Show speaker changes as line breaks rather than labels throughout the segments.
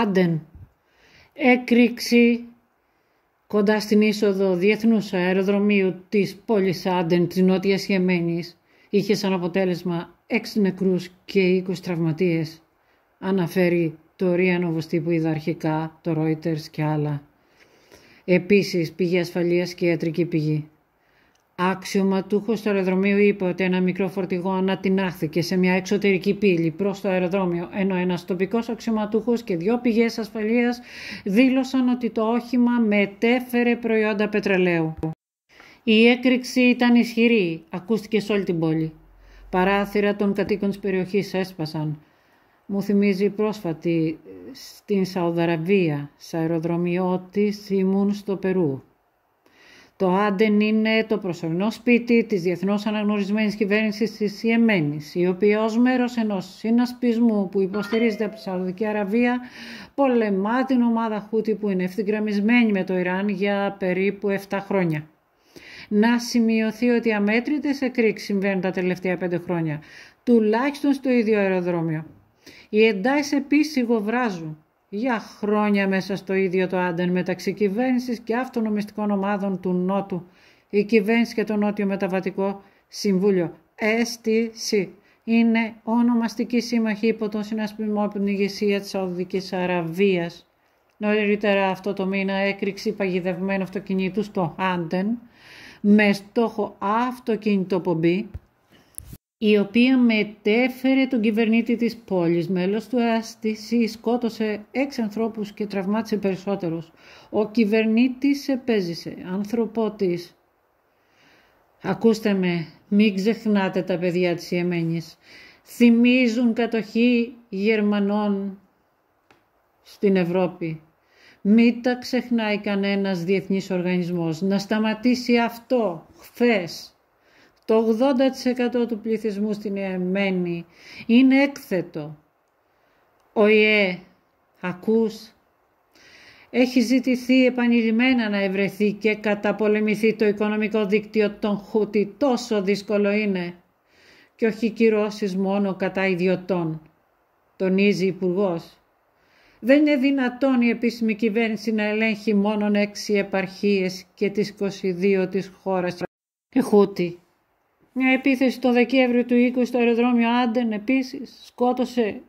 Άντεν. Έκρηξη κοντά στην είσοδο διεθνούς αεροδρομίου της πόλης Άντεν της Νότιας Γεμένης είχε σαν αποτέλεσμα 6 νεκρούς και 20 τραυματίες, αναφέρει το Νοβουστή που είδα αρχικά, το Reuters και άλλα. Επίσης, πηγή ασφαλείας και ιατρική πηγή αξιωματούχος του αεροδρομίου είπε ότι ένα μικρό φορτηγό ανατινάχθηκε σε μια εξωτερική πύλη προς το αεροδρόμιο, ενώ ένας τοπικός αξιωματούχος και δύο πηγές ασφαλείας δήλωσαν ότι το όχημα μετέφερε προϊόντα πετρελαίου. Η έκρηξη ήταν ισχυρή, ακούστηκε σε όλη την πόλη. Παράθυρα των κατοίκων της περιοχής έσπασαν. Μου θυμίζει πρόσφατη στην Σαουδαραβία, σε αεροδρομιό της ήμουν στο Περού. Το Άντεν είναι το προσωρινό σπίτι της διεθνώς αναγνωρισμένης κυβέρνησης της Ιεμένης, η οποία ως μέρος ενός συνασπισμού που υποστηρίζεται από τη Σαουδική Αραβία πολεμά την ομάδα Χούτι που είναι ευθυγραμμισμένη με το Ιράν για περίπου 7 χρόνια. Να σημειωθεί ότι αμέτρητες εκρήξεις συμβαίνουν τα τελευταία 5 χρόνια, τουλάχιστον στο ίδιο αεροδρόμιο. Οι εντάσεις επίσης σιγοβράζουν για χρόνια μέσα στο ίδιο το άντεν μεταξύ κυβέρνησης και αυτονομιστικών ομάδων του Νότου, η κυβέρνηση και το Νότιο Μεταβατικό Συμβούλιο, STC, είναι ονομαστική σύμμαχη υπό τον συνασπισμό από την ηγεσία της Σαουδικής Αραβίας. Νωρίτερα αυτό το μήνα έκρηξη παγιδευμένο αυτοκινήτου στο Άντεν με στόχο αυτοκινητοπομπή η οποία μετέφερε τον κυβερνήτη της πόλης. Μέλος του αστισί, σκότωσε έξι ανθρώπους και τραυμάτισε περισσότερους. Ο κυβερνήτης επέζησε. Άνθρωπό Ακούστε με, μην ξεχνάτε τα παιδιά της Ιεμένης. Θυμίζουν κατοχή Γερμανών στην Ευρώπη. Μην τα ξεχνάει κανένας διεθνής οργανισμός. Να σταματήσει αυτό χθες. Το 80% του πληθυσμού στην Εμένη ΕΕ είναι έκθετο. Ο ΙΕ, ακούς, έχει ζητηθεί επανειλημμένα να ευρεθεί και καταπολεμηθεί το οικονομικό δίκτυο των Χούτι. Τόσο δύσκολο είναι. Και όχι κυρώσεις μόνο κατά ιδιωτών, τονίζει υπουργός. Δεν είναι δυνατόν η επίσημη κυβέρνηση να ελέγχει μόνον έξι επαρχίες και τις 22 της χώρας Χούτι. Μια επίθεση το Δεκέμβριο του 20 στο αεροδρόμιο Άντεν επίσης σκότωσε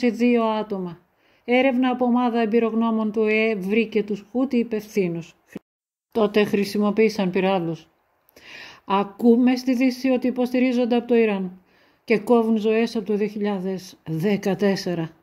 22 άτομα. Έρευνα από ομάδα εμπειρογνώμων του ΕΕ βρήκε τους Χούτι υπευθύνους. Τότε χρησιμοποίησαν πυράβλου. Ακούμε στη Δύση ότι υποστηρίζονται από το Ιράν και κόβουν ζωές από το 2014.